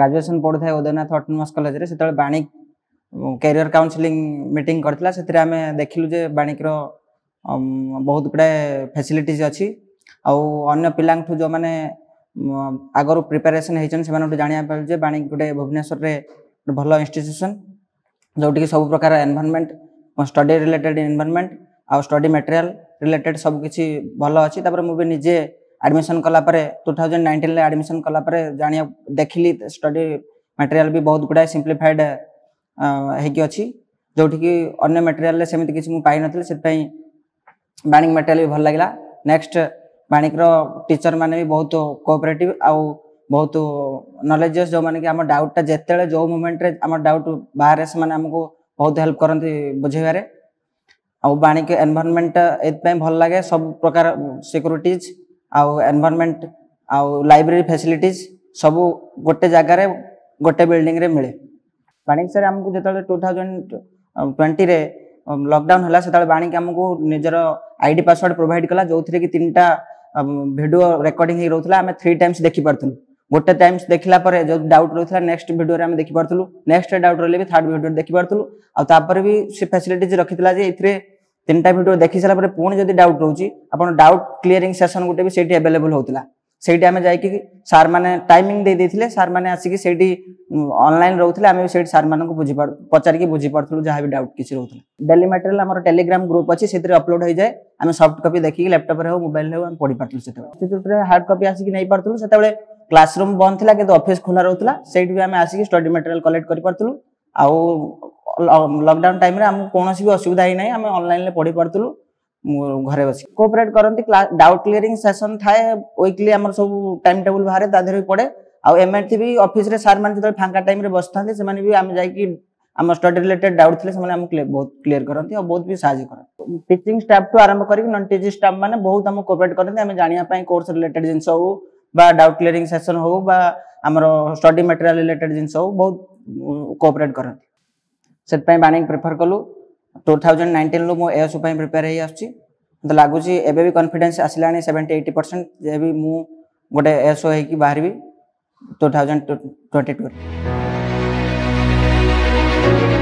graduation ପଢ଼ୁଥାଏ Udayanath autonomous କଲେଜରେ ସେତେବେଳେ ବାଣିକ career counselling meeting କରିଥିଲା ସେଥିରେ ଆମେ ଦେଖିଲୁ ଯେ ବାଣିକର ବହୁତ ଗୁଡ଼ାଏ ଫେସିଲିଟିଜ୍ ଅଛି ଆଉ ଅନ୍ୟ ପିଲାଙ୍କଠୁ ଯେଉଁମାନେ ଆଗରୁ ପ୍ରିପାରେସନ୍ ହେଇଛନ୍ତି ସେମାନଙ୍କଠୁ ଜାଣିବା ପାରିଲୁ ଯେ ବାଣିକ ଗୋଟେ ଭୁବନେଶ୍ୱରରେ ଗୋଟେ ଭଲ ଇନଷ୍ଟିଚ୍ୟୁସନ୍ ଯେଉଁଠିକି ସବୁ ପ୍ରକାର ଏନ୍ଭାରନମେଣ୍ଟ ଷ୍ଟଡି ରିଲେଟେଡ୍ ଏନ୍ଭାରନମେଣ୍ଟ ଆଉ ଷ୍ଟଡି ମେଟେରିଆଲ୍ ରିଲେଟେଡ୍ ସବୁ କିଛି ଭଲ ଅଛି ତାପରେ ମୁଁ ବି ନିଜେ एडमिशन कलापर टू थाउजेंड नाइंटीन आडमिशन कलापर जाना देख ली स्टडी मेटेरियाल भी बहुत गुड़ाए सीम्प्लीफाएड हो जोटी की अन्य मेटेरियाल सेमती किसी मुझे पाई नी से बाणी मेटेरियाल भी भल लगे नेक्स्ट बाणिक्र टीचर मैंने भी बहुत कोअपरेट आउ बहुत नलेजिय जो मैंने कि आम डाउटा जिते जो मुमेन्टे आम डाउट बाहर से बहुत हेल्प करती बुझे आणिक एनभरमेंट ये भल लगे सब प्रकार सिक्यूरीटीज़ आनभरमेंट आउ लाइब्रेरी फैसिलिटीज सब गोटे जगार गोटे बिल्डिंग में मिले बाणी सर आमको जो टू थाउजेंड ट्वेंटी लकडाउन है होणी आमको निजर आई डी पासवर्ड प्रोभाइड कला जो थी तीन टा भिड रेकर्डिंग रोला आम थ्री टाइम्स देखिपुँ गोटे टाइम्स देखला जो डाउट रही है नेक्स्ट भिडियो आम देखिपुँ नेक्स्ट डाउट रही भी थर्ड भिडियो देखिपुँ आपर भी सी फैसिलिट रखी था जो তিনটা ভিডিও দেখি সারা পরে পুঁ যদি ডাউট রয়েছে আপনার ডাউট ক্লিয়ারিং সেসন গোটে বি সেইটি আভেলেবল হোলা সেইটি আমি যাই সার মানে টাইমিং দিয়ে দিয়েছিলে সার মানে আসিকি সেইটি অনলাইন রোলে আমি সেইটি সার মানুষ বুঝি পচারিকি বুঝি পারুলু যা ডাউট কিছু রহুলে ডেলি ম্যাটেরিয়াল আমার টেলিগ্রাম গ্রুপ আছে সেটি অপলোড হয়ে যায় আমি সফট কপি দেখি ল্যাপটপে হোক মোবাইল হোক আমি পড়ি পারুলু সেতবে হার্ড কপি আসিকি নেই পারুলু সেতবে ক্লাসরুম বন্ধ লা কিন্তু অফিস খোলা রোলা সেইটি আমি আসিকি স্টডি ম্যাটেরিয়াল কলেক্ট করে পারুলু আউ লকডাউন টাইমে আমি কোণী বি অসুবিধা হয়ে না আমি অনলাইনে পড়ি পারু ঘরে বসি কোঅপারেট করতে ডাউট ক্লিয়ারিং সেসন থাকে উইকলি আমার সব টাইম টেবুল বাহারে তা দেহে পড়ে আউ এমএনটি বি অফিসে স্যার মানে যেত ফাঙ্কা টাইমে বসি থাকে সে আমি যাই আম স্টডি রিলেটেড ডাউট থাকে সে আমি বহুত ক্লিয়ার করতে আর বহুত বি সাহায্য করতে টিচিং স্টাফ টু আরম্ভ করি নন টিচিং স্টাফ মানে বহুত আমি কোঅপারেট করতে আমি জাঁয়া কোর্স রিলেটেড জিনিস হোক বা ডাউট ক্লিয়ারিং সেসন হোক বা আমার স্টডি মেটেরিয়াল রিলেটেড জিনিস হোক বহুত কোঅপারেট করতে से बानिंग प्रिफर कलु टू थाउजेंड नाइंटन रू मुस यू प्रिपेयर हो आस लगुच एबे भी कन्फिडेन्स आसला सेवेन्टी एट्टी परसेंट भी मु गोटे एसओ हो बाहर टू थाउजेंड ट्वेंटी टू